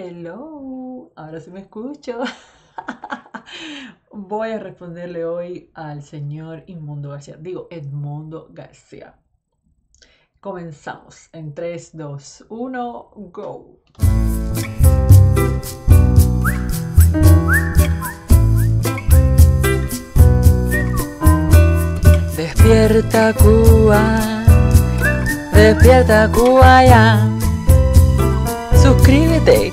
Hello, ahora sí me escucho. Voy a responderle hoy al señor Inmundo García, digo Edmundo García. Comenzamos en 3, 2, 1, go. Despierta Cuba, despierta Cuba Suscríbete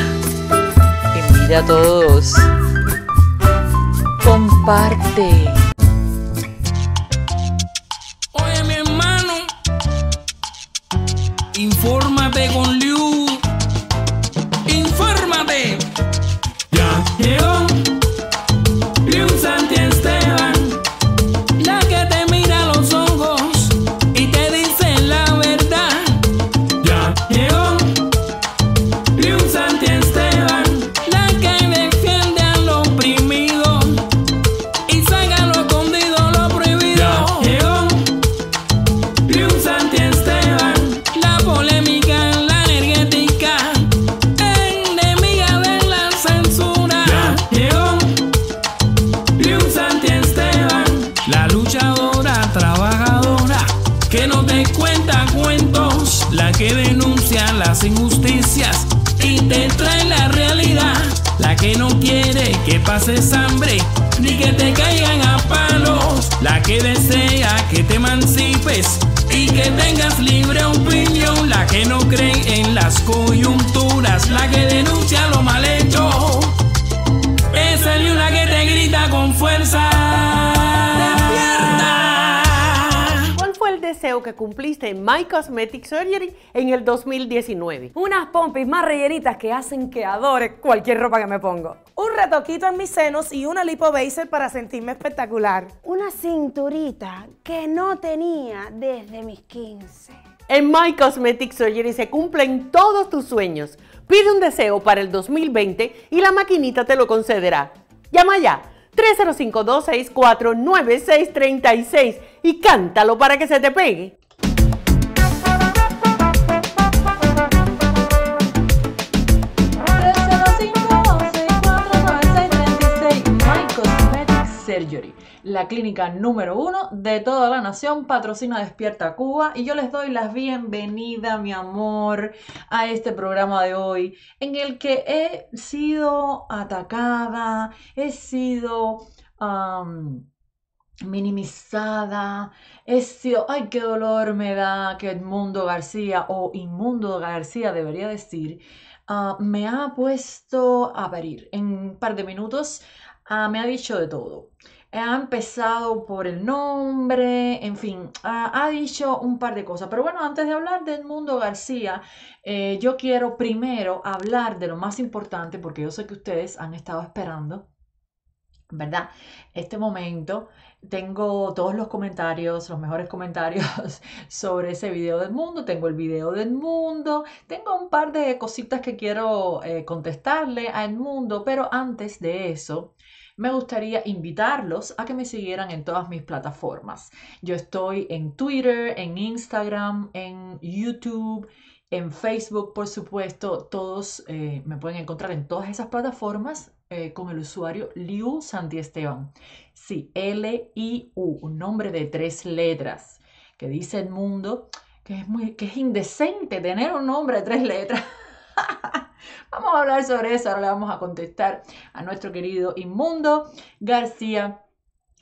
a todos. Comparte. Cosmetic Surgery en el 2019. Unas pompis más rellenitas que hacen que adore cualquier ropa que me pongo. Un retoquito en mis senos y una lipo baser para sentirme espectacular. Una cinturita que no tenía desde mis 15. En My Cosmetic Surgery se cumplen todos tus sueños. Pide un deseo para el 2020 y la maquinita te lo concederá. Llama ya 305-264-9636 y cántalo para que se te pegue. la clínica número uno de toda la nación, patrocina Despierta Cuba y yo les doy la bienvenida, mi amor, a este programa de hoy en el que he sido atacada, he sido... minimizada, he sido, ay, qué dolor me da que Edmundo García o Inmundo García debería decir, ah, me ha puesto a parir. En un par de minutos Ah, me ha dicho de todo. Ha empezado por el nombre, en fin, ha dicho un par de cosas. Pero bueno, antes de hablar de Edmundo García, eh, yo quiero primero hablar de lo más importante, porque yo sé que ustedes han estado esperando, ¿verdad? Este momento tengo todos los comentarios, los mejores comentarios sobre ese video del mundo, tengo el video del mundo, tengo un par de cositas que quiero eh, contestarle a Edmundo, pero antes de eso, me gustaría invitarlos a que me siguieran en todas mis plataformas. Yo estoy en Twitter, en Instagram, en YouTube, en Facebook, por supuesto. Todos eh, me pueden encontrar en todas esas plataformas eh, con el usuario Liu Santiesteban. Sí, L-I-U, un nombre de tres letras que dice el mundo que es, muy, que es indecente tener un nombre de tres letras. Vamos a hablar sobre eso, ahora le vamos a contestar a nuestro querido Inmundo García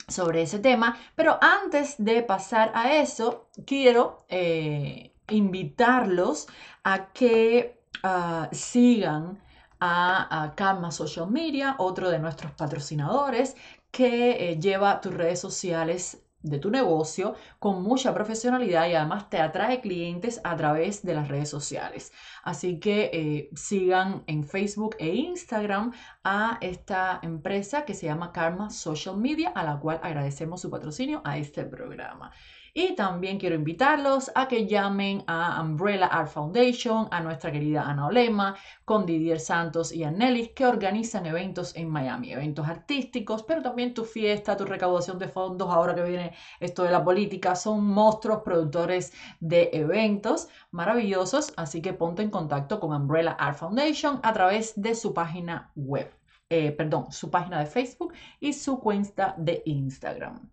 sobre ese tema, pero antes de pasar a eso, quiero eh, invitarlos a que ah, sigan a, a Social Media, otro de nuestros patrocinadores que eh, lleva tus redes sociales de tu negocio con mucha profesionalidad y además te atrae clientes a través de las redes sociales. Así que eh, sigan en Facebook e Instagram a esta empresa que se llama Karma Social Media, a la cual agradecemos su patrocinio a este programa. Y también quiero invitarlos a que llamen a Umbrella Art Foundation, a nuestra querida Ana Olema, con Didier Santos y Annelis, que organizan eventos en Miami, eventos artísticos, pero también tu fiesta, tu recaudación de fondos, ahora que viene esto de la política, son monstruos productores de eventos maravillosos, así que ponte en contacto con Umbrella Art Foundation a través de su página web. Eh, perdón, su página de Facebook y su cuenta de Instagram.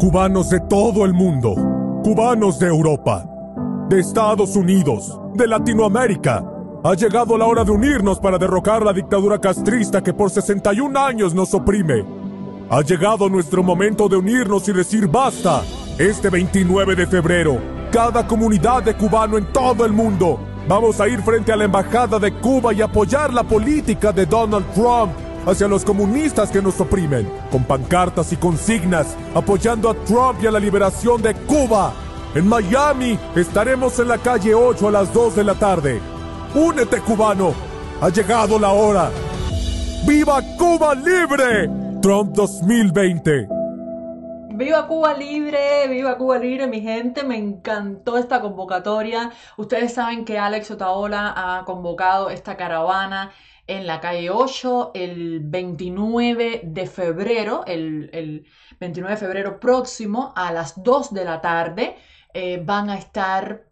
Cubanos de todo el mundo, cubanos de Europa, de Estados Unidos, de Latinoamérica. Ha llegado la hora de unirnos para derrocar la dictadura castrista que por 61 años nos oprime. Ha llegado nuestro momento de unirnos y decir basta. Este 29 de febrero, cada comunidad de cubano en todo el mundo, vamos a ir frente a la Embajada de Cuba y apoyar la política de Donald Trump hacia los comunistas que nos oprimen, con pancartas y consignas apoyando a Trump y a la liberación de Cuba. En Miami estaremos en la calle 8 a las 2 de la tarde. Únete cubano, ha llegado la hora. ¡Viva Cuba libre! Trump 2020. Viva Cuba Libre, viva Cuba Libre, mi gente, me encantó esta convocatoria. Ustedes saben que Alex Otaola ha convocado esta caravana en la calle 8 el 29 de febrero, el, 29 de febrero próximo a las 2 de la tarde. Eh, van a estar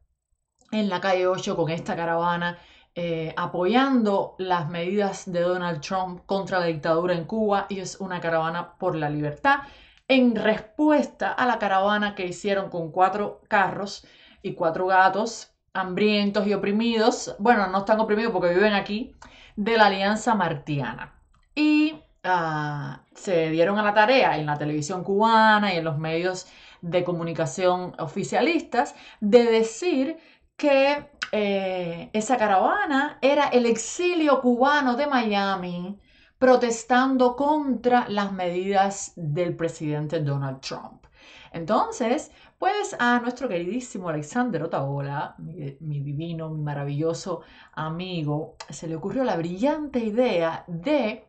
en la calle 8 con esta caravana eh, apoyando las medidas de Donald Trump contra la dictadura en Cuba y es una caravana por la libertad en respuesta a la caravana que hicieron con cuatro carros y cuatro gatos hambrientos y oprimidos. Bueno, no están oprimidos porque viven aquí, de la Alianza Martiana. Y ah, se dieron a la tarea en la televisión cubana y en los medios de comunicación oficialistas de decir que eh, esa caravana era el exilio cubano de Miami protestando contra las medidas del presidente Donald Trump. Entonces, pues a nuestro queridísimo Alexander Otaola, mi, divino, mi maravilloso amigo, se le ocurrió la brillante idea de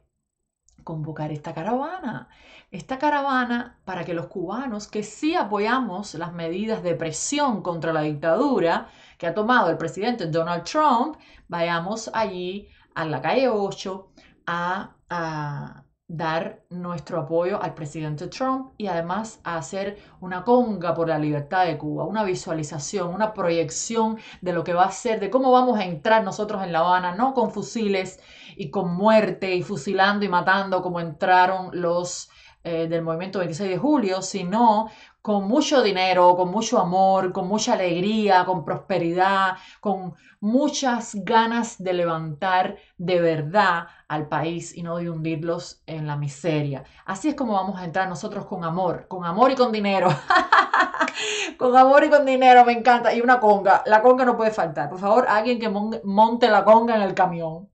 convocar esta caravana. Esta caravana para que los cubanos que sí apoyamos las medidas de presión contra la dictadura que ha tomado el presidente Donald Trump, vayamos allí a la calle 8 a dar nuestro apoyo al presidente Trump y además hacer una conga por la libertad de Cuba, una visualización, una proyección de lo que va a ser, de cómo vamos a entrar nosotros en La Habana, no con fusiles y con muerte y fusilando y matando como entraron los eh, del movimiento 26 de julio, sino con mucho dinero, con mucho amor, con mucha alegría, con prosperidad, con muchas ganas de levantar de verdad al país y no de hundirlos en la miseria. Así es como vamos a entrar nosotros con amor, con amor y con dinero. con amor y con dinero, me encanta. Y una conga, la conga no puede faltar. Por favor, alguien que monte la conga en el camión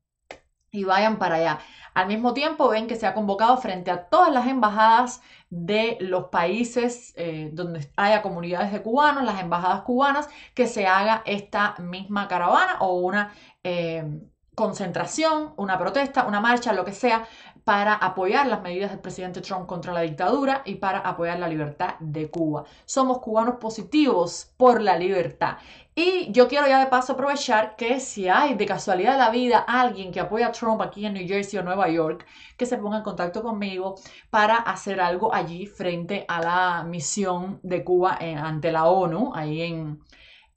y vayan para allá. Al mismo tiempo, ven que se ha convocado frente a todas las embajadas de los países eh, donde haya comunidades de cubanos, las embajadas cubanas, que se haga esta misma caravana o una eh, concentración, una protesta, una marcha, lo que sea, para apoyar las medidas del presidente Trump contra la dictadura y para apoyar la libertad de Cuba. Somos cubanos positivos por la libertad. Y yo quiero ya de paso aprovechar que si hay de casualidad de la vida alguien que apoya a Trump aquí en New Jersey o Nueva York, que se ponga en contacto conmigo para hacer algo allí frente a la misión de Cuba eh, ante la ONU, ahí en,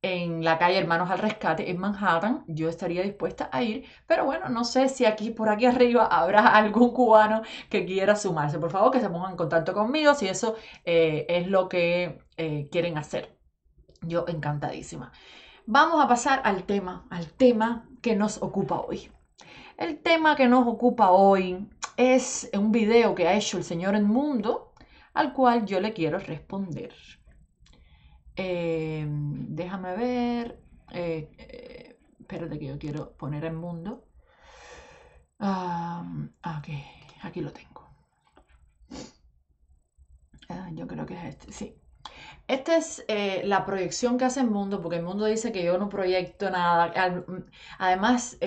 en la calle Hermanos al Rescate en Manhattan, yo estaría dispuesta a ir, pero bueno, no sé si aquí por aquí arriba habrá algún cubano que quiera sumarse. Por favor, que se pongan en contacto conmigo si eso eh, es lo que eh, quieren hacer. Yo encantadísima. Vamos a pasar al tema, al tema que nos ocupa hoy. El tema que nos ocupa hoy es un video que ha hecho el señor mundo, al cual yo le quiero responder. Eh, déjame ver. Eh, eh, espérate que yo quiero poner en mundo. Ah, ah, aquí lo tengo. Ah, yo creo que es este, sí. Esta es la proyección que hace el mundo, porque el mundo dice que yo no proyecto nada. Además,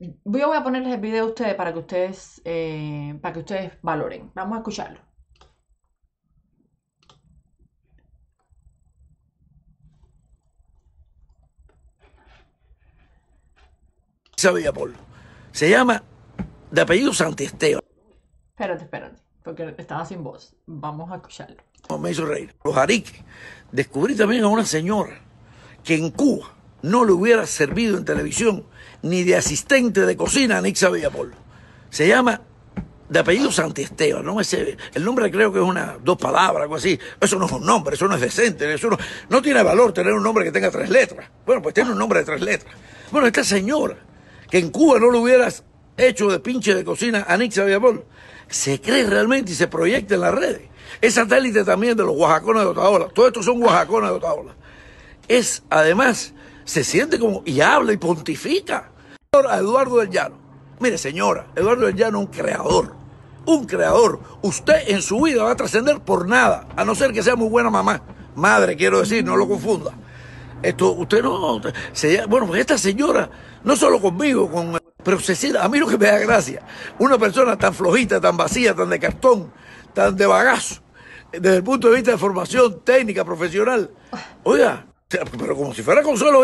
yo voy a ponerles el video a ustedes para que ustedes, para que ustedes valoren. Vamos a escucharlo. Se llama de apellido Esteban Espérate, espérate, porque estaba sin voz. Vamos a escucharlo. Me hizo reír. Los Descubrí también a una señora que en Cuba no le hubiera servido en televisión ni de asistente de cocina a Nixa Villapol. Se llama de apellido Santisteo. no Ese el nombre creo que es una dos palabras, algo así. Eso no es un nombre, eso no es decente, eso no, no tiene valor tener un nombre que tenga tres letras. Bueno, pues tiene un nombre de tres letras. Bueno, esta señora que en Cuba no lo hubieras hecho de pinche de cocina a Nixa se cree realmente y se proyecta en las redes. Es satélite también de los Oaxacones de Otaola. Todos estos son Oaxacones de Otaola. Es, además, se siente como, y habla y pontifica. A Eduardo del Llano. Mire, señora, Eduardo del Llano es un creador. Un creador. Usted en su vida va a trascender por nada, a no ser que sea muy buena mamá. Madre, quiero decir, no lo confunda. Esto, usted no. Se, bueno, pues esta señora, no solo conmigo, con. Pero a mí lo que me da gracia, una persona tan flojita, tan vacía, tan de cartón, tan de bagazo, desde el punto de vista de formación técnica, profesional. Oiga, pero como si fuera Consuelo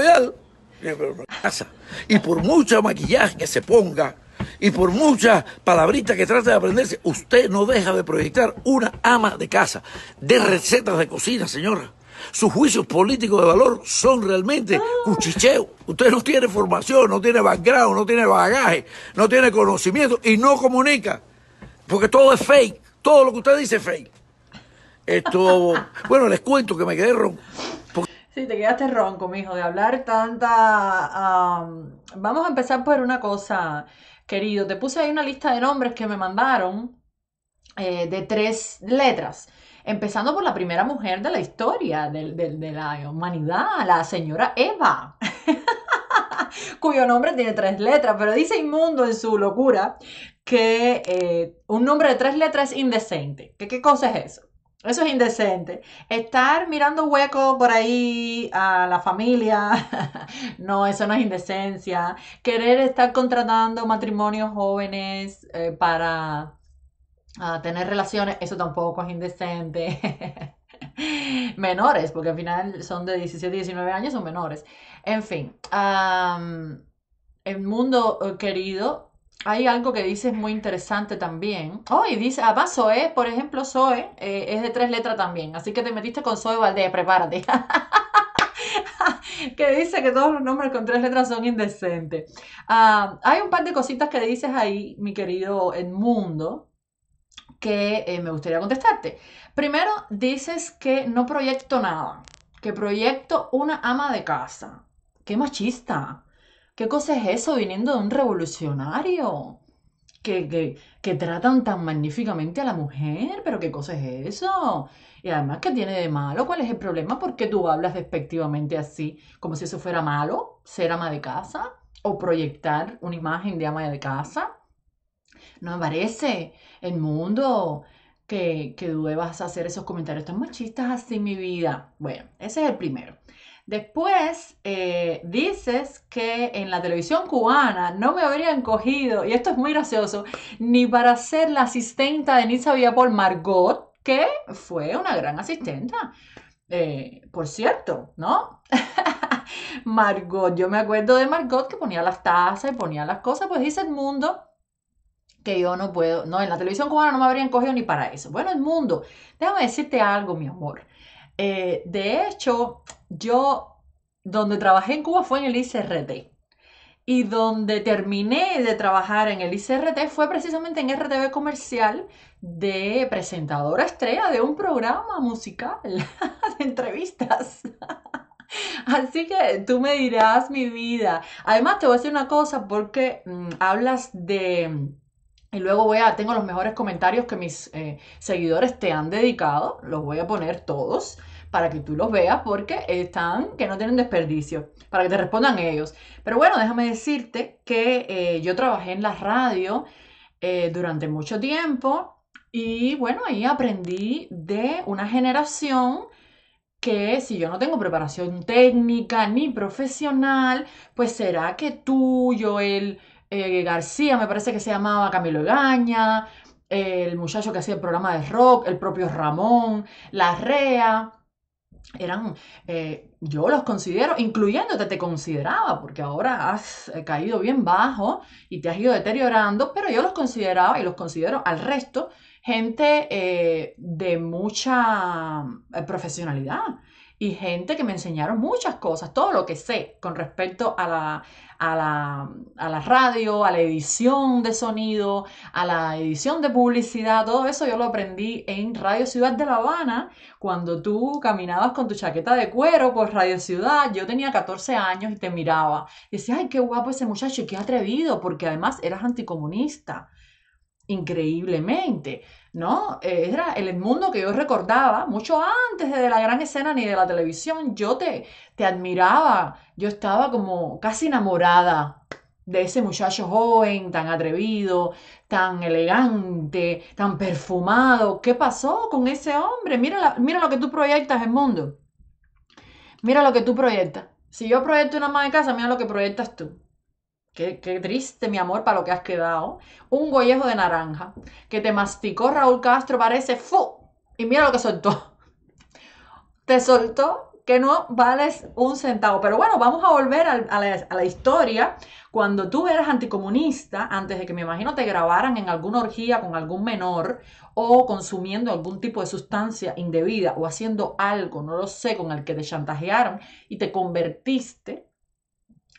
casa Y por mucho maquillaje que se ponga, y por muchas palabritas que trate de aprenderse, usted no deja de proyectar una ama de casa, de recetas de cocina, señora. Sus juicios políticos de valor son realmente ah. cuchicheo. Usted no tiene formación, no tiene background, no tiene bagaje, no tiene conocimiento y no comunica. Porque todo es fake. Todo lo que usted dice es fake. Esto, bueno, les cuento que me quedé ronco. Sí, te quedaste ronco, mijo, de hablar tanta. Vamos a empezar por una cosa, querido. Te puse ahí una lista de nombres que me mandaron eh, de tres letras. Empezando por la primera mujer de la historia de, la humanidad, la señora Eva, cuyo nombre tiene tres letras, pero dice inmundo en su locura que eh, un nombre de tres letras es indecente. ¿Qué, qué cosa es eso? Eso es indecente. Estar mirando hueco por ahí a la familia, no, eso no es indecencia. Querer estar contratando matrimonios jóvenes eh, para tener relaciones, eso tampoco es indecente. menores, porque al final son de 17, 19 años, son menores. En fin, en el mundo eh, querido, hay algo que dices muy interesante también. Oh, y dice, además Zoe, por ejemplo, Zoe eh, es de tres letras también, así que te metiste con Zoe Valdés, prepárate. que dice que todos los nombres con tres letras son indecentes. Ah, hay un par de cositas que dices ahí, mi querido mundo que eh, me gustaría contestarte. Primero, dices que no proyecto nada, que proyecto una ama de casa. ¡Qué machista! ¿Qué cosa es eso viniendo de un revolucionario? Que, que, que, tratan tan magníficamente a la mujer, pero ¿qué cosa es eso? Y además, ¿qué tiene de malo? ¿Cuál es el problema? ¿Por qué tú hablas despectivamente así, como si eso fuera malo, ser ama de casa o proyectar una imagen de ama de casa? no me parece el mundo que, que debas hacer esos comentarios tan machistas así, mi vida. Bueno, ese es el primero. Después eh, dices que en la televisión cubana no me habrían cogido, y esto es muy gracioso, ni para ser la asistenta de Nisa Villapol Margot, que fue una gran asistenta. Eh, por cierto, ¿no? Margot, yo me acuerdo de Margot que ponía las tazas y ponía las cosas, pues dice el mundo que yo no puedo, no, en la televisión cubana no me habrían cogido ni para eso. Bueno, el mundo, déjame decirte algo, mi amor. Eh, de hecho, yo donde trabajé en Cuba fue en el ICRT. Y donde terminé de trabajar en el ICRT fue precisamente en RTV Comercial de presentadora estrella de un programa musical de entrevistas. Así que tú me dirás mi vida. Además, te voy a decir una cosa porque mm, hablas de y luego voy a, tengo los mejores comentarios que mis eh, seguidores te han dedicado, los voy a poner todos para que tú los veas porque están, que no tienen desperdicio, para que te respondan ellos. Pero bueno, déjame decirte que eh, yo trabajé en la radio eh, durante mucho tiempo y bueno, ahí aprendí de una generación que si yo no tengo preparación técnica ni profesional, pues será que tú, yo, eh, García, me parece que se llamaba Camilo Gaña, el muchacho que hacía el programa de rock, el propio Ramón, rea Eran, eh, yo los considero, incluyéndote te consideraba, porque ahora has eh, caído bien bajo y te has ido deteriorando, pero yo los consideraba y los considero al resto gente de mucha profesionalidad y gente que me enseñaron muchas cosas, todo lo que sé con respecto a la, a la, radio, a la edición de sonido, a la edición de publicidad, todo eso yo lo aprendí en Radio Ciudad de La Habana, cuando tú caminabas con tu chaqueta de cuero por Radio Ciudad, yo tenía 14 años y te miraba, y decía, ay, qué guapo ese muchacho, qué atrevido, porque además eras anticomunista, increíblemente. ¿no? Era el mundo que yo recordaba mucho antes de la gran escena ni de la televisión. Yo te, te admiraba, yo estaba como casi enamorada de ese muchacho joven, tan atrevido, tan elegante, tan perfumado. ¿Qué pasó con ese hombre? Mira, mira lo que tú proyectas, el mundo. Mira lo que tú proyectas. Si yo proyecto una madre de casa, mira lo que proyectas tú. Qué, triste, mi amor, para lo que has quedado. Un gollejo de naranja que te masticó Raúl Castro, parece fu. Y mira lo que soltó. Te soltó que no vales un centavo. Pero bueno, vamos a volver a, la, a la, historia. Cuando tú eras anticomunista, antes de que me imagino te grabaran en alguna orgía con algún menor o consumiendo algún tipo de sustancia indebida o haciendo algo, no lo sé, con el que te chantajearon y te convertiste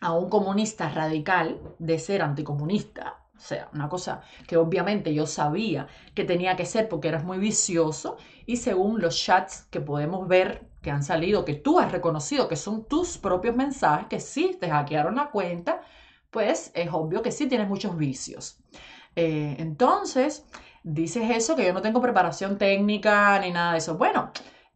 a un comunista radical de ser anticomunista. O sea, una cosa que obviamente yo sabía que tenía que ser porque eras muy vicioso y según los chats que podemos ver que han salido, que tú has reconocido que son tus propios mensajes, que sí te hackearon la cuenta, pues es obvio que sí tienes muchos vicios. Eh, entonces, dices eso, que yo no tengo preparación técnica ni nada de eso. Bueno,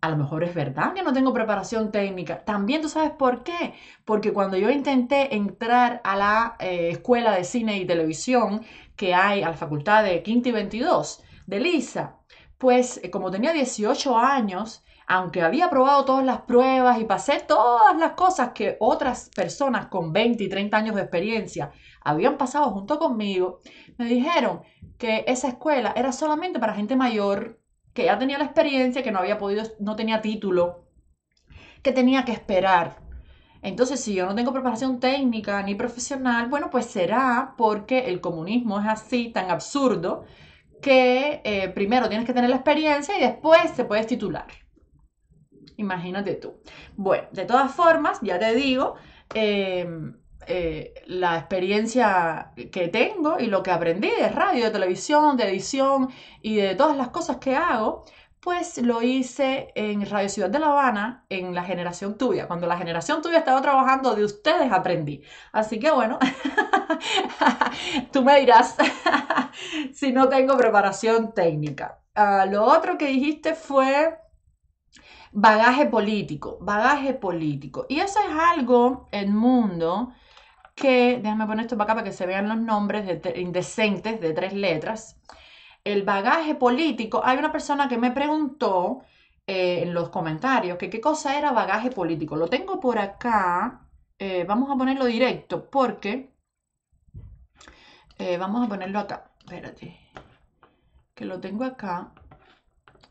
a lo mejor es verdad que no tengo preparación técnica. También tú sabes por qué. Porque cuando yo intenté entrar a la eh, escuela de cine y televisión que hay a la facultad de quinto y 22 de Lisa, pues eh, como tenía 18 años, aunque había probado todas las pruebas y pasé todas las cosas que otras personas con 20 y 30 años de experiencia habían pasado junto conmigo, me dijeron que esa escuela era solamente para gente mayor que ya tenía la experiencia, que no había podido, no tenía título, que tenía que esperar. Entonces, si yo no tengo preparación técnica ni profesional, bueno, pues será porque el comunismo es así, tan absurdo, que eh, primero tienes que tener la experiencia y después te puedes titular. Imagínate tú. Bueno, de todas formas, ya te digo, eh, eh, la experiencia que tengo y lo que aprendí de radio, de televisión, de edición y de todas las cosas que hago, pues lo hice en Radio Ciudad de La Habana, en la generación tuya. Cuando la generación tuya estaba trabajando, de ustedes aprendí. Así que bueno, tú me dirás si no tengo preparación técnica. Ah, lo otro que dijiste fue bagaje político, bagaje político. Y eso es algo, el mundo, que, déjame poner esto para acá para que se vean los nombres indecentes de tres letras, el bagaje político, hay una persona que me preguntó eh, en los comentarios que qué cosa era bagaje político. Lo tengo por acá, eh, vamos a ponerlo directo porque, eh, vamos a ponerlo acá, espérate, que lo tengo acá,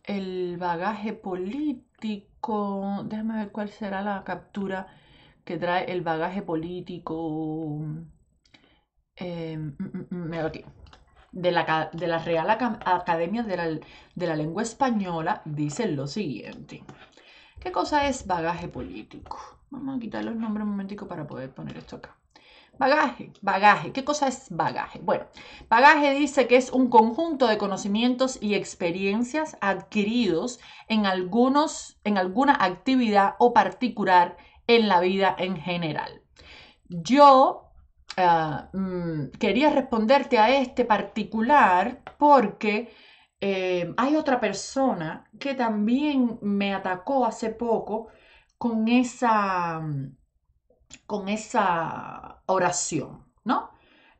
el bagaje político, déjame ver cuál será la captura que trae el bagaje político em, mm, mm, mm, de, la, de la Real Academia de la, Lengua Española, dice lo siguiente. ¿Qué cosa es bagaje político? Vamos a quitar los nombres un momentico para poder poner esto acá. Bagaje, bagaje. ¿Qué cosa es bagaje? Bueno, bagaje dice que es un conjunto de conocimientos y experiencias adquiridos en, algunos, en alguna actividad o particular en la vida en general. Yo ah, mm, quería responderte a este particular porque eh, hay otra persona que también me atacó hace poco con esa, con esa oración, ¿no?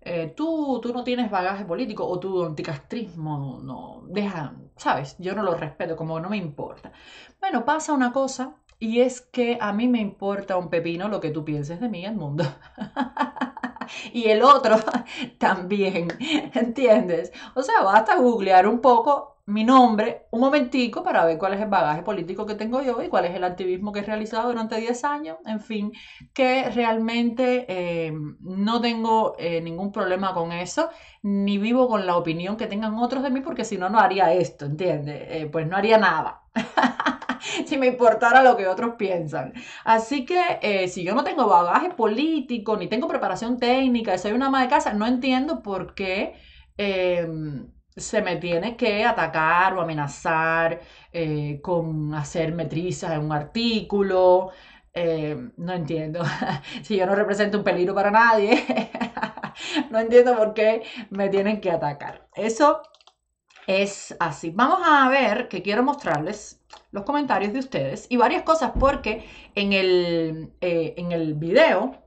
Eh, tú, tú no tienes bagaje político o tu anticastrismo no, no deja, ¿sabes? Yo no lo respeto, como no me importa. Bueno, pasa una cosa y es que a mí me importa un pepino lo que tú pienses de mí, el mundo. y el otro también, ¿entiendes? O sea, basta googlear un poco mi nombre un momentico para ver cuál es el bagaje político que tengo yo y cuál es el activismo que he realizado durante 10 años, en fin, que realmente eh, no tengo eh, ningún problema con eso, ni vivo con la opinión que tengan otros de mí, porque si no, no haría esto, ¿entiendes? Eh, pues no haría nada. si me importara lo que otros piensan. Así que eh, si yo no tengo bagaje político, ni tengo preparación técnica, soy una ama de casa, no entiendo por qué em, se me tiene que atacar o amenazar eh, con hacer trizas en un artículo. Em, no entiendo. si yo no represento un peligro para nadie, no entiendo por qué me tienen que atacar. Eso es así. Vamos a ver que quiero mostrarles los comentarios de ustedes y varias cosas porque en el, eh, en el video,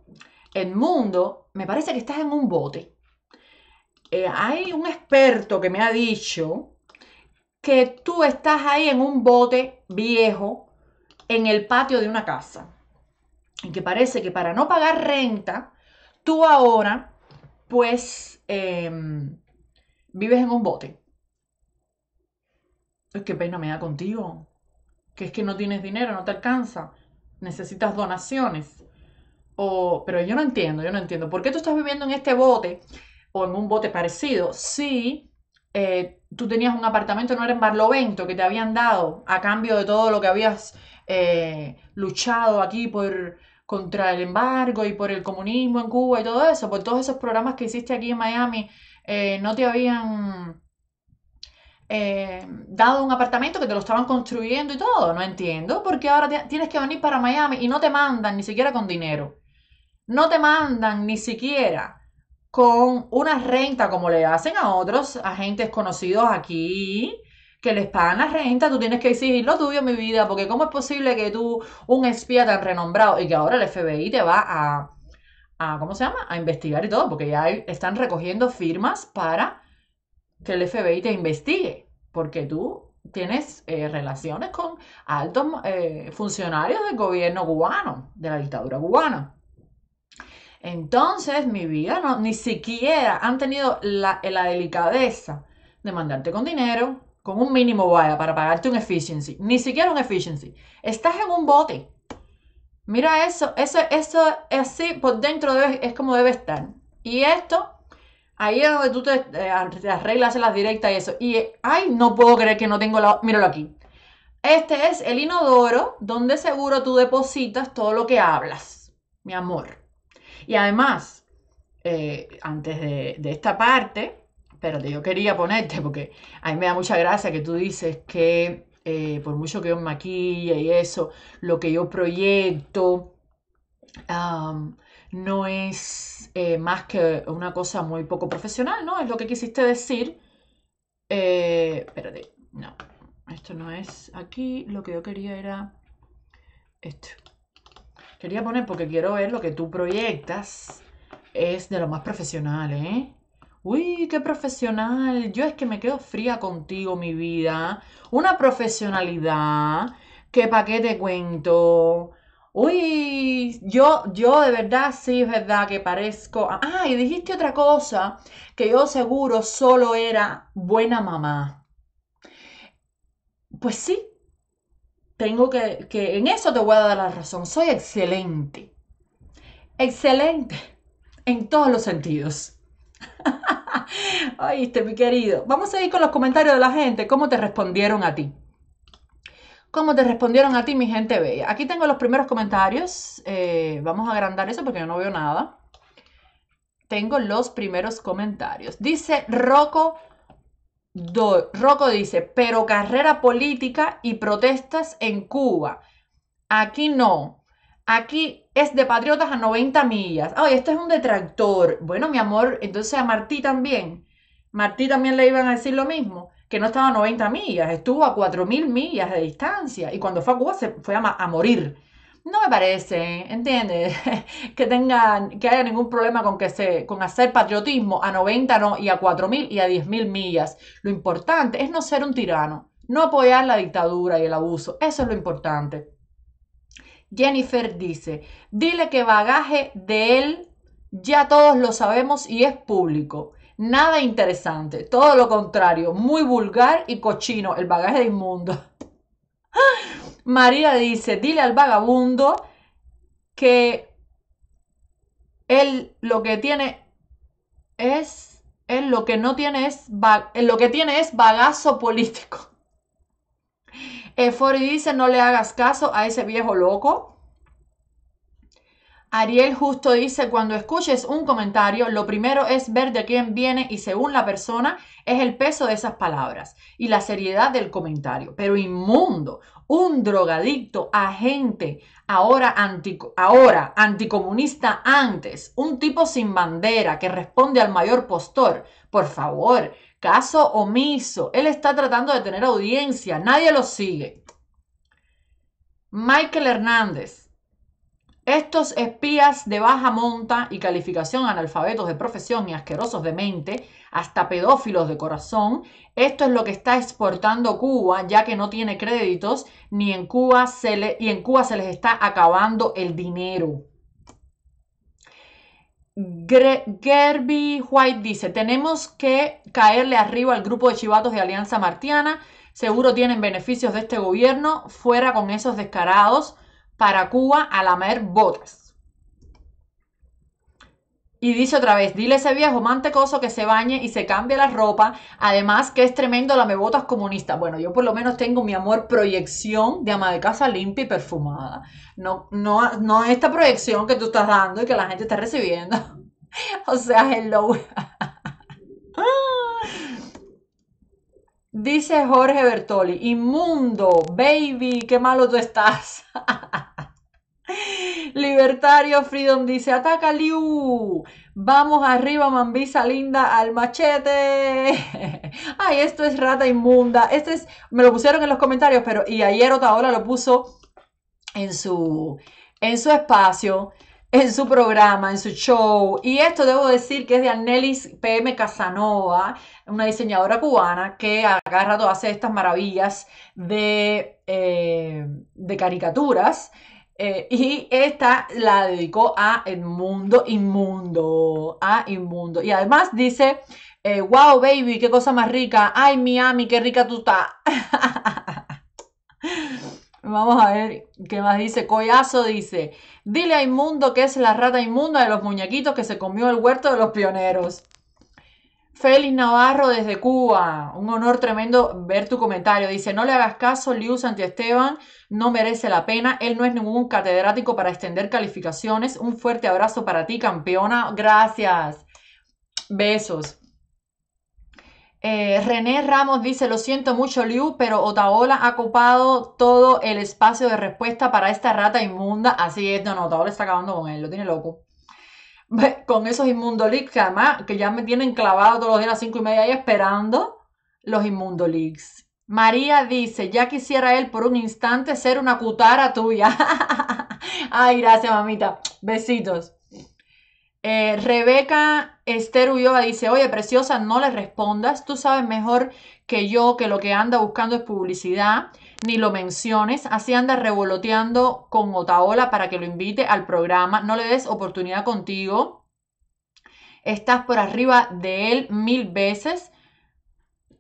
mundo, me parece que estás en un bote. Eh, hay un experto que me ha dicho que tú estás ahí en un bote viejo en el patio de una casa y que parece que para no pagar renta, tú ahora pues em, vives en un bote es que pena me da contigo, que es que no tienes dinero, no te alcanza, necesitas donaciones. O, pero yo no entiendo, yo no entiendo. ¿Por qué tú estás viviendo en este bote o en un bote parecido si eh, tú tenías un apartamento, no era en Barlovento, que te habían dado a cambio de todo lo que habías eh, luchado aquí por, contra el embargo y por el comunismo en Cuba y todo eso, por todos esos programas que hiciste aquí en Miami, eh, no te habían eh, dado un apartamento que te lo estaban construyendo y todo. No entiendo porque ahora tienes que venir para Miami y no te mandan ni siquiera con dinero. No te mandan ni siquiera con una renta como le hacen a otros agentes conocidos aquí que les pagan la renta, tú tienes que decir, lo tuyo, mi vida, porque ¿cómo es posible que tú, un espía tan renombrado, y que ahora el FBI te va a, ¿cómo se llama?, a investigar y todo, porque ya están recogiendo firmas para que el FBI te investigue, porque tú tienes eh, relaciones con altos eh, funcionarios del gobierno cubano, de la dictadura cubana. Entonces, mi vida no, ni siquiera han tenido eh, la, delicadeza de mandarte con dinero, con un mínimo vaya, para pagarte un efficiency, ni siquiera un efficiency. Estás en un bote. Mira eso, eso, eso, así por dentro es como debe estar. Y esto Ahí es donde tú te, arreglas en las directas y eso. Y, ay, no puedo creer que no tengo la... Míralo aquí. Este es el inodoro donde seguro tú depositas todo lo que hablas, mi amor. Y además, eh, antes de, esta parte, pero yo quería ponerte, porque a mí me da mucha gracia que tú dices que eh, por mucho que yo maquille y eso, lo que yo proyecto, no es eh, más que una cosa muy poco profesional, ¿no? Es lo que quisiste decir. Eh, espérate, no, esto no es aquí. Lo que yo quería era esto. Quería poner porque quiero ver lo que tú proyectas. Es de lo más profesional, ¿eh? Uy, qué profesional. Yo es que me quedo fría contigo, mi vida. Una profesionalidad. ¿Qué pa' qué te cuento. Uy, yo, yo de verdad sí es verdad que parezco. Ah, y dijiste otra cosa que yo seguro solo era buena mamá. Pues sí, tengo que, que en eso te voy a dar la razón. Soy excelente. Excelente en todos los sentidos. Oíste, mi querido. Vamos a ir con los comentarios de la gente. ¿Cómo te respondieron a ti? ¿Cómo te respondieron a ti, mi gente bella? Aquí tengo los primeros comentarios. Eh, vamos a agrandar eso porque yo no veo nada. Tengo los primeros comentarios. Dice Rocco. Do, Rocco dice, pero carrera política y protestas en Cuba. Aquí no. Aquí es de patriotas a 90 millas. Ay, este es un detractor. Bueno, mi amor, entonces a Martí también. Martí también le iban a decir lo mismo que no estaba a 90 millas, estuvo a 4.000 millas de distancia y cuando fue a Cuba se fue a, morir. No me parece, ¿entiendes? que tengan, que haya ningún problema con que se, con hacer patriotismo a 90 no, y a 4.000 y a 10.000 millas. Lo importante es no ser un tirano, no apoyar la dictadura y el abuso. Eso es lo importante. Jennifer dice, dile que bagaje de él ya todos lo sabemos y es público. Nada interesante, todo lo contrario, muy vulgar y cochino, el bagaje de inmundo. María dice, dile al vagabundo que él lo que tiene es, él lo que no tiene es, lo que tiene es bagazo político. Efori dice, no le hagas caso a ese viejo loco. Ariel Justo dice, cuando escuches un comentario, lo primero es ver de quién viene y según la persona es el peso de esas palabras y la seriedad del comentario. Pero inmundo, un drogadicto, agente, ahora, ahora anticomunista antes, un tipo sin bandera que responde al mayor postor. Por favor, caso omiso, él está tratando de tener audiencia, nadie lo sigue. Michael Hernández. Estos espías de baja monta y calificación, analfabetos de profesión y asquerosos de mente, hasta pedófilos de corazón, esto es lo que está exportando Cuba, ya que no tiene créditos ni en Cuba se y en Cuba se les está acabando el dinero. Gerby White dice, tenemos que caerle arriba al grupo de chivatos de Alianza Martiana, seguro tienen beneficios de este gobierno, fuera con esos descarados para Cuba a lamer botas. Y dice otra vez, dile ese viejo mantecoso que se bañe y se cambie la ropa. Además que es tremendo botas comunista. Bueno, yo por lo menos tengo mi amor proyección de ama de casa limpia y perfumada. No, no, no esta proyección que tú estás dando y que la gente está recibiendo. o sea, hello. dice Jorge Bertoli, inmundo, baby, qué malo tú estás. Libertario Freedom dice, ataca Liu. Vamos arriba, mambisa linda, al machete. Ay, esto es rata inmunda. Este es, me lo pusieron en los comentarios, pero y ayer otra hora lo puso en su, en su espacio en su programa, en su show. Y esto debo decir que es de Annelis PM Casanova, una diseñadora cubana que agarra todas estas maravillas de, eh, de caricaturas eh, y esta la dedicó a Mundo Inmundo, a Inmundo. Y además dice, eh, wow baby, qué cosa más rica, ay Miami, qué rica tú estás. Vamos a ver qué más dice. Collazo dice, dile a Inmundo que es la rata inmunda de los muñequitos que se comió el huerto de los pioneros. Félix Navarro desde Cuba, un honor tremendo ver tu comentario. Dice, no le hagas caso, Liu Santiesteban, no merece la pena, él no es ningún catedrático para extender calificaciones. Un fuerte abrazo para ti, campeona. Gracias. Besos. Eh, René Ramos dice, lo siento mucho Liu, pero Otaola ha copado todo el espacio de respuesta para esta rata inmunda. Así es, no, no, Otaola está acabando con él, lo tiene loco con esos inmundolics que además que ya me tienen clavado todos los días a las cinco y media ahí esperando los inmundo María dice, ya quisiera él por un instante ser una cutara tuya. Ay, gracias, mamita. Besitos. Eh, Rebeca Esther Ulloa dice, oye, preciosa, no le respondas, tú sabes mejor que yo que lo que anda buscando es publicidad ni lo menciones. Así anda revoloteando con Otaola para que lo invite al programa. No le des oportunidad contigo. Estás por arriba de él mil veces.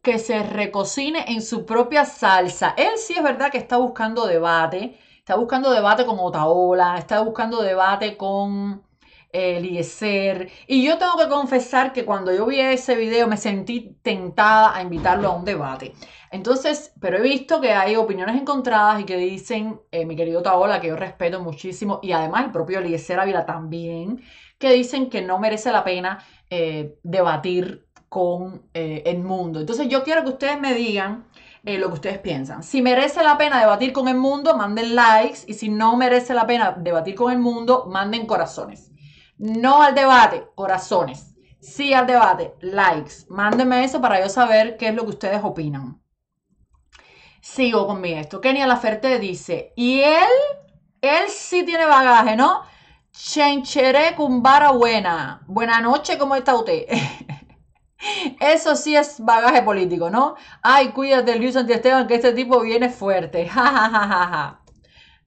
Que se recocine en su propia salsa. Él sí es verdad que está buscando debate. Está buscando debate con Otaola. Está buscando debate con Eliezer. Y yo tengo que confesar que cuando yo vi ese video me sentí tentada a invitarlo a un debate. Entonces, pero he visto que hay opiniones encontradas y que dicen, eh, mi querido Taola, que yo respeto muchísimo, y además el propio Eliezer Ávila también, que dicen que no merece la pena eh, debatir con eh, el mundo. Entonces yo quiero que ustedes me digan lo que ustedes piensan. Si merece la pena debatir con el mundo, manden likes. Y si no merece la pena debatir con el mundo, manden corazones. No al debate, corazones. Sí al debate, likes. Mándenme eso para yo saber qué es lo que ustedes opinan. Sigo con mi esto. Kenia Laferte dice, y él, él sí tiene bagaje, ¿no? Chenchere Cumbara buena. Buenas noche, ¿cómo está usted? Eso sí es bagaje político, ¿no? Ay, cuídate, Luis Santiesteban, que este tipo viene fuerte. Ja, ja, ja, ja, ja.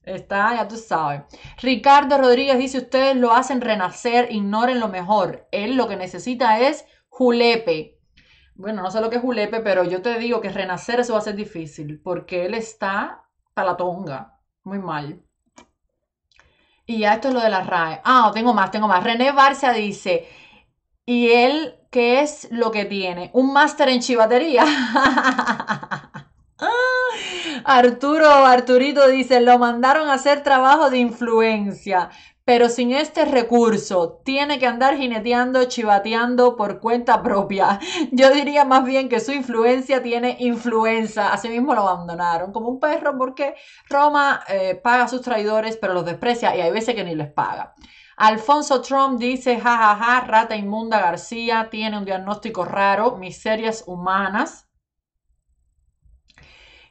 Está, ya tú sabes. Ricardo Rodríguez dice, ustedes lo hacen renacer, ignoren lo mejor. Él lo que necesita es julepe. Bueno, no sé lo que es julepe, pero yo te digo que renacer eso va a ser difícil, porque él está para la tonga, muy mal. Y ya esto es lo de la RAE. Ah, tengo más, tengo más. René Barcia dice, ¿y él qué es lo que tiene? Un máster en chivatería. Ah, Arturo, Arturito dice, lo mandaron a hacer trabajo de influencia, pero sin este recurso tiene que andar jineteando, chivateando por cuenta propia. Yo diría más bien que su influencia tiene influenza. mismo lo abandonaron como un perro porque Roma eh, paga a sus traidores, pero los desprecia y hay veces que ni les paga. Alfonso Trump dice, jajaja, ja, ja, rata inmunda García tiene un diagnóstico raro, miserias humanas.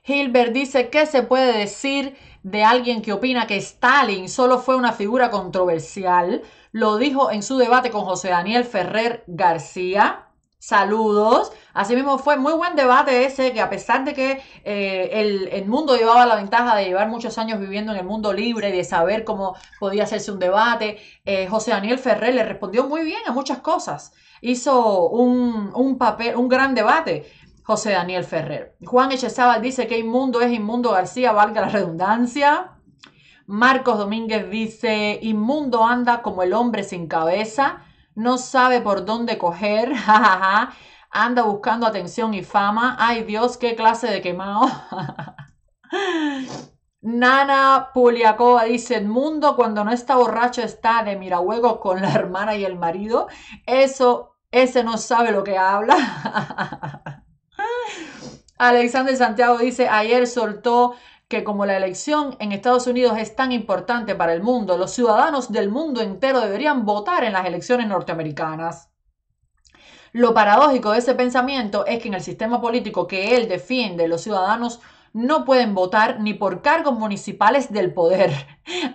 Hilbert dice, ¿qué se puede decir de alguien que opina que Stalin solo fue una figura controversial? Lo dijo en su debate con José Daniel Ferrer García. Saludos. Asimismo, fue muy buen debate ese, que a pesar de que eh, el, mundo llevaba la ventaja de llevar muchos años viviendo en el mundo libre y de saber cómo podía hacerse un debate, eh, José Daniel Ferrer le respondió muy bien a muchas cosas. Hizo un, un papel, un gran debate. José Daniel Ferrer. Juan Echezábal dice que inmundo es inmundo García, valga la redundancia. Marcos Domínguez dice, inmundo anda como el hombre sin cabeza, no sabe por dónde coger, anda buscando atención y fama. Ay Dios, qué clase de quemado. Nana Puliacoa dice, mundo cuando no está borracho está de mirahuego con la hermana y el marido. Eso, ese no sabe lo que habla. Alexander Santiago dice, ayer soltó que como la elección en Estados Unidos es tan importante para el mundo, los ciudadanos del mundo entero deberían votar en las elecciones norteamericanas. Lo paradójico de ese pensamiento es que en el sistema político que él defiende, los ciudadanos no pueden votar ni por cargos municipales del poder.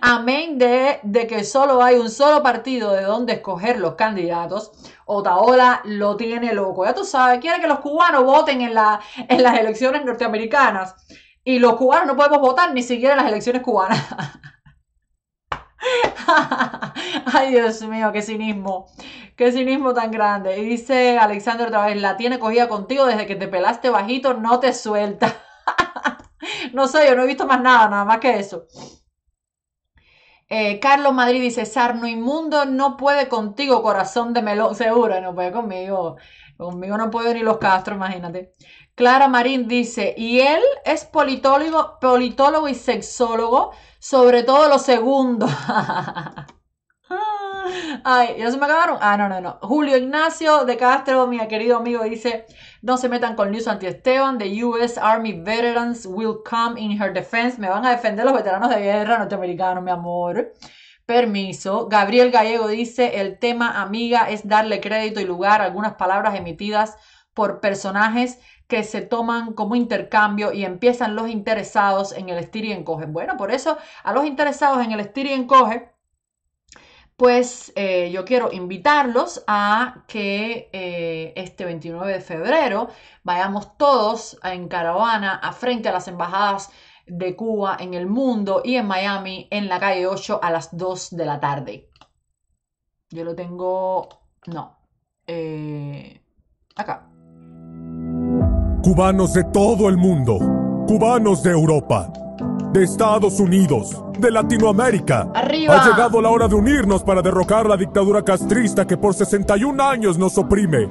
Amén de, de que solo hay un solo partido de donde escoger los candidatos. Otaola lo tiene loco. Ya tú sabes, quiere que los cubanos voten en, la, en las elecciones norteamericanas. Y los cubanos no podemos votar ni siquiera en las elecciones cubanas. Ay, Dios mío, qué cinismo. Qué cinismo tan grande. Y dice Alexander otra vez, la tiene cogida contigo desde que te pelaste bajito, no te suelta. no sé, yo no he visto más nada, nada más que eso. Eh, Carlos Madrid dice, Sarno Inmundo no puede contigo, corazón de melón. Seguro, no puede conmigo. Conmigo no puede ni los Castro, imagínate. Clara Marín dice, y él es politólogo, politólogo y sexólogo, sobre todo lo segundo. Ay, ¿ya se me acabaron? Ah, no, no, no. Julio Ignacio de Castro, mi querido amigo, dice, no se metan con News anti-Esteban, the US Army veterans will come in her defense. Me van a defender los veteranos de guerra norteamericanos, mi amor. Permiso. Gabriel Gallego dice, el tema, amiga, es darle crédito y lugar a algunas palabras emitidas por personajes que se toman como intercambio y empiezan los interesados en el estir y Bueno, por eso a los interesados en el estir y pues eh, yo quiero invitarlos a que eh, este 29 de febrero vayamos todos en caravana a frente a las embajadas de Cuba en el mundo y en Miami en la calle 8 a las 2 de la tarde. Yo lo tengo... No. Eh, acá. Cubanos de todo el mundo. Cubanos de Europa. De Estados Unidos de Latinoamérica. Ha llegado la hora de unirnos para derrocar la dictadura castrista que por 61 años nos oprime.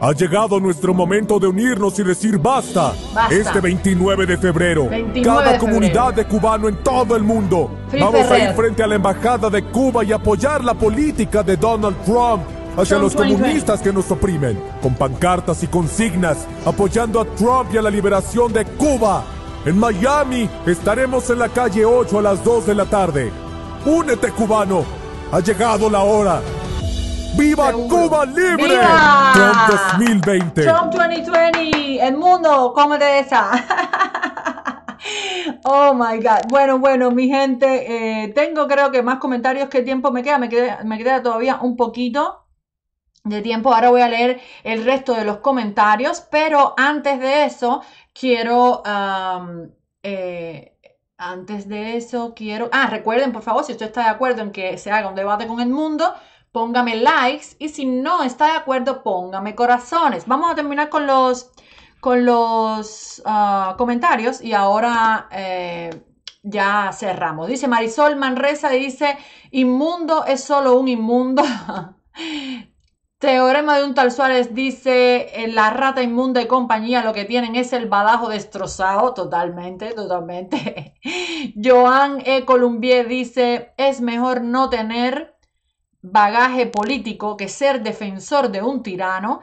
Ha llegado nuestro momento de unirnos y decir basta. Este 29 de febrero, cada comunidad de cubano en todo el mundo, vamos a ir frente a la embajada de Cuba y apoyar la política de Donald Trump hacia los comunistas que nos oprimen, con pancartas y consignas, apoyando a Trump y a la liberación de Cuba. En Miami estaremos en la calle 8 a las 2 de la tarde. Únete, cubano. Ha llegado la hora. ¡Viva Cuba Libre! Trump 2020. Trump 2020. El mundo, ¿cómo te esa. Oh my God. Bueno, bueno, mi gente, eh, tengo creo que más comentarios. que tiempo Me queda, me queda todavía un poquito de tiempo. Ahora voy a leer el resto de los comentarios, pero antes de eso, Quiero, eh, antes de eso, quiero, ah, recuerden por favor, si usted está de acuerdo en que se haga un debate con el mundo, póngame likes y si no está de acuerdo, póngame corazones. Vamos a terminar con los, con los ah, comentarios y ahora... Eh, ya cerramos. Dice Marisol Manresa, dice, inmundo es solo un inmundo. Teorema de un tal Suárez dice, la rata inmunda y compañía lo que tienen es el badajo destrozado, totalmente, totalmente. Joan E. Columbier dice, es mejor no tener bagaje político que ser defensor de un tirano.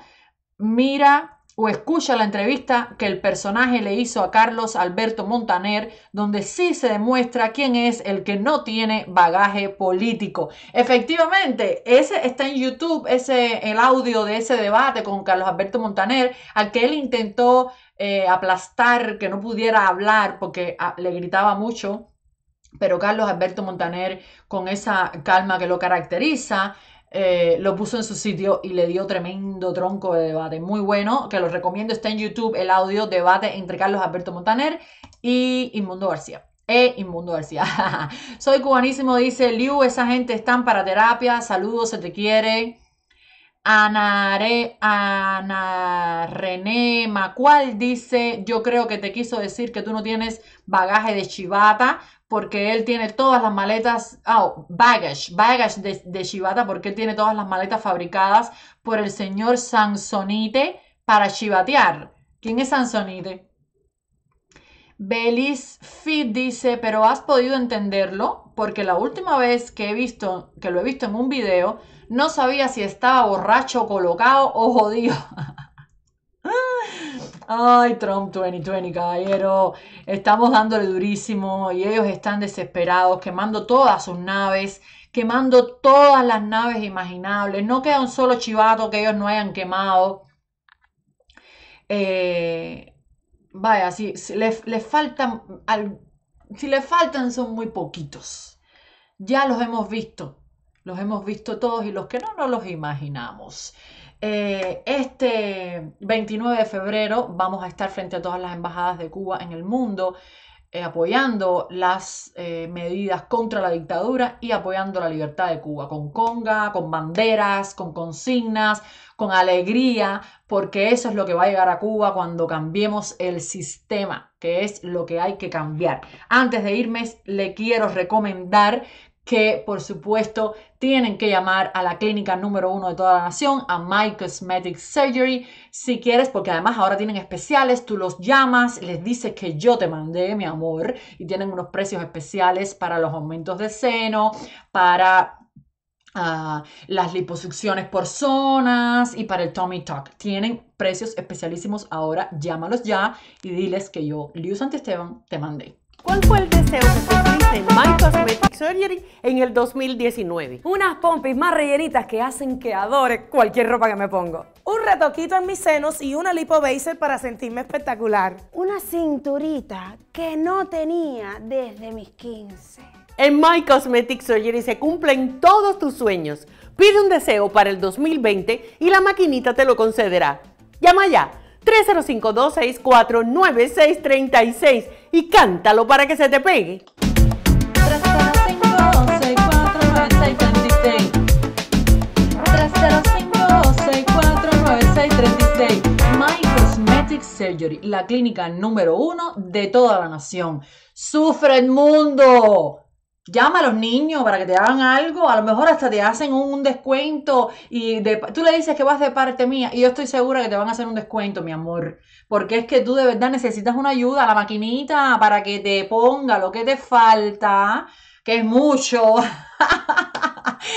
Mira o escucha la entrevista que el personaje le hizo a Carlos Alberto Montaner, donde sí se demuestra quién es el que no tiene bagaje político. Efectivamente, ese está en YouTube, ese el audio de ese debate con Carlos Alberto Montaner, al que él intentó eh, aplastar, que no pudiera hablar porque ah, le gritaba mucho. Pero Carlos Alberto Montaner, con esa calma que lo caracteriza, eh, lo puso en su sitio y le dio tremendo tronco de debate. Muy bueno, que lo recomiendo. Está en YouTube el audio debate entre Carlos Alberto Montaner y Inmundo García. E Inmundo García. Soy cubanísimo, dice Liu. Esa gente están para terapia. Saludos, se te quiere. Ana René Macual dice, yo creo que te quiso decir que tú no tienes bagaje de chivata porque él tiene todas las maletas, oh, baggage, baggage de, Shivata. Shibata, porque él tiene todas las maletas fabricadas por el señor Sansonite para shibatear. ¿Quién es Sansonite? Belis Fit dice, pero has podido entenderlo, porque la última vez que he visto, que lo he visto en un video, no sabía si estaba borracho, colocado o jodido. Ay, Trump 2020, caballero. Estamos dándole durísimo y ellos están desesperados, quemando todas sus naves, quemando todas las naves imaginables. No queda un solo chivato que ellos no hayan quemado. Eh, vaya, si, les, faltan, al, si les faltan son muy poquitos. Ya los hemos visto. Los hemos visto todos y los que no, no los imaginamos. Eh, este 29 de febrero vamos a estar frente a todas las embajadas de Cuba en el mundo, eh, apoyando las eh, medidas contra la dictadura y apoyando la libertad de Cuba, con conga, con banderas, con consignas, con alegría, porque eso es lo que va a llegar a Cuba cuando cambiemos el sistema, que es lo que hay que cambiar. Antes de irme, le quiero recomendar que por supuesto tienen que llamar a la clínica número uno de toda la nación, a My Cosmetic Surgery, si quieres, porque además ahora tienen especiales, tú los llamas, les dices que yo te mandé, mi amor, y tienen unos precios especiales para los aumentos de seno, para ah, las liposucciones por zonas y para el Tommy tuck. Tienen precios especialísimos ahora. Llámalos ya y diles que yo, Liu Esteban, te mandé. ¿Cuál fue el deseo que en My Cosmetic Surgery en el 2019? Unas pompis más rellenitas que hacen que adore cualquier ropa que me pongo. Un retoquito en mis senos y una lipo baser para sentirme espectacular. Una cinturita que no tenía desde mis 15. En My Cosmetic Surgery se cumplen todos tus sueños. Pide un deseo para el 2020 y la maquinita te lo concederá. Llama ya 305-264-9636 y cántalo para que se te pegue. 305-264-9636 305-264-9636 My Cosmetic Surgery, la clínica número uno de toda la nación. ¡Sufre el mundo! Llama a los niños para que te hagan algo, a lo mejor hasta te hacen un descuento y tú le dices que vas de parte mía y yo estoy segura que te van a hacer un descuento, mi amor, porque es que tú de verdad necesitas una ayuda a la maquinita para que te ponga lo que te falta, que es mucho,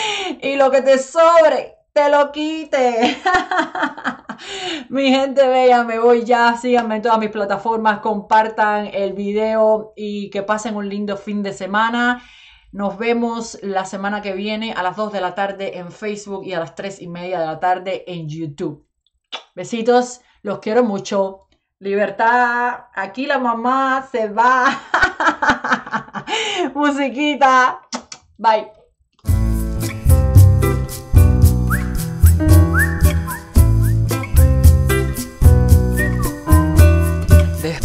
y lo que te sobre, te lo quite. Mi gente bella, me voy ya. Síganme en todas mis plataformas, compartan el video y que pasen un lindo fin de semana. Nos vemos la semana que viene a las 2 de la tarde en Facebook y a las 3 y media de la tarde en YouTube. Besitos, los quiero mucho. Libertad, aquí la mamá se va. Musiquita. Bye.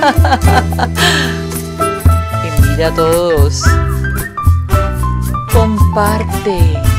mira a todos. Comparte.